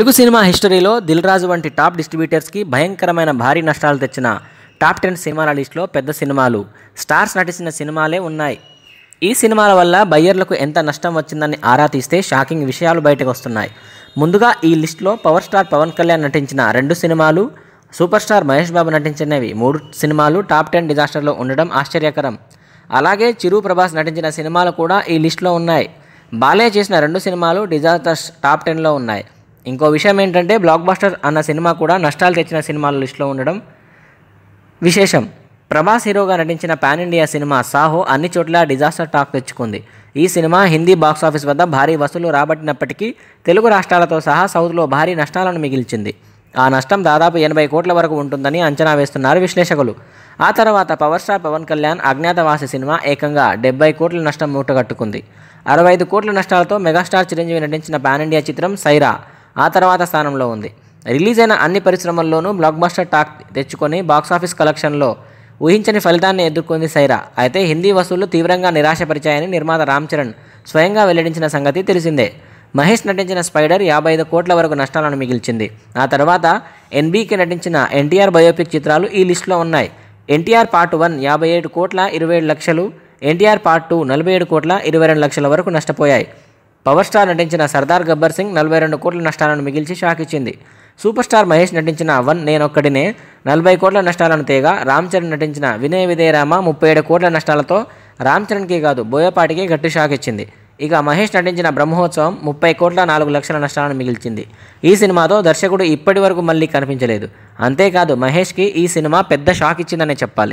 Telugu cinema హిస్టరీలో దిల్ రాజు వంటి top డిస్ట్రిబ్యూటర్స్కి భయంకరమైన భారీ నష్టాలు తెచ్చిన టాప్ టెన్ సినిమాల లిస్టులో పెద్ద సినిమాలు స్టార్స్ నటించిన సినిమాలే ఉన్నాయి ఈ సినిమాల వల్ల బయ్యర్లకు ఎంత నష్టం వచ్చిందని ఆరా తీస్తే షాకింగ్ విషయాలు బయటకు వస్తున్నాయి ముందుగా ఈ లిస్టులో పవర్ స్టార్ పవన్ కళ్యాణ్ నటించిన రెండు సినిమాలు సూపర్ స్టార్ మహేష్ బాబు నటించినవి మూడు సినిమాలు టాప్ టెన్ డిజాస్టర్లో ఉండడం ఆశ్చర్యకరం అలాగే చిరు ప్రభాస్ నటించిన సినిమాలు కూడా ఈ లిస్టులో ఉన్నాయి బాలయ్య చేసిన రెండు సినిమాలు డిజాస్టర్స్ టాప్ టెన్లో ఉన్నాయి ఇంకో విషయం ఏంటంటే బ్లాక్ బాస్టర్ అన్న సినిమా కూడా నష్టాలు తెచ్చిన సినిమాల లిస్టులో ఉండడం విశేషం ప్రభాస్ హీరోగా నటించిన పాన్ ఇండియా సినిమా సాహో అన్ని చోట్ల డిజాస్టర్ టాక్ తెచ్చుకుంది ఈ సినిమా హిందీ బాక్సాఫీస్ వద్ద భారీ వసూలు రాబట్టినప్పటికీ తెలుగు రాష్ట్రాలతో సహా సౌత్లో భారీ నష్టాలను మిగిల్చింది ఆ నష్టం దాదాపు ఎనభై కోట్ల వరకు ఉంటుందని అంచనా వేస్తున్నారు విశ్లేషకులు ఆ తర్వాత పవర్ స్టార్ పవన్ కళ్యాణ్ అజ్ఞాతవాసి సినిమా ఏకంగా డెబ్బై కోట్ల నష్టం మూటగట్టుకుంది అరవై ఐదు కోట్ల నష్టాలతో మెగాస్టార్ చిరంజీవి నటించిన పాన్ ఇండియా చిత్రం సైరా ఆ తర్వాత స్థానంలో ఉంది రిలీజ్ అయిన అన్ని పరిశ్రమల్లోనూ బ్లాక్ బాస్టర్ టాక్ తెచ్చుకొని బాక్సాఫీస్ కలెక్షన్లో ఊహించని ఫలితాన్ని ఎదుర్కొంది సైరా అయితే హిందీ వసూళ్లు తీవ్రంగా నిరాశపరిచాయని నిర్మాత రామ్ చరణ్ స్వయంగా వెల్లడించిన సంగతి తెలిసిందే మహేష్ నటించిన స్పైడర్ యాభై ఐదు కోట్ల వరకు నష్టాలను మిగిల్చింది ఆ తర్వాత ఎన్బీకి నటించిన ఎన్టీఆర్ బయోపిక్ చిత్రాలు ఈ లిస్టులో ఉన్నాయి ఎన్టీఆర్ పార్ట్ వన్ యాభై ఏడు కోట్ల ఇరవై ఏడు లక్షలు ఎన్టీఆర్ పార్ట్ టూ నలభై ఏడు కోట్ల ఇరవై రెండు లక్షల వరకు నష్టపోయాయి పవర్ స్టార్ నటించిన సర్దార్ గబ్బర్ సింగ్ నలభై రెండు కోట్ల నష్టాలను మిగిల్చి షాక్ ఇచ్చింది సూపర్ స్టార్ మహేష్ నటించిన వన్ నేనొక్కడినే నలభై కోట్ల నష్టాలను తేగా రామ్ చరణ్ నటించిన వినయ రామ ముప్పై ఏడు కోట్ల నష్టాలతో రామ్ చరణ్కి కాదు బోయపాటికి గట్టి షాక్ ఇచ్చింది ఇక మహేష్ నటించిన బ్రహ్మోత్సవం ముప్పై కోట్ల నాలుగు లక్షల నష్టాలను మిగిల్చింది ఈ సినిమాతో దర్శకుడు ఇప్పటి వరకు మళ్ళీ కనిపించలేదు అంతేకాదు మహేష్కి ఈ సినిమా పెద్ద షాక్ ఇచ్చిందనే చెప్పాలి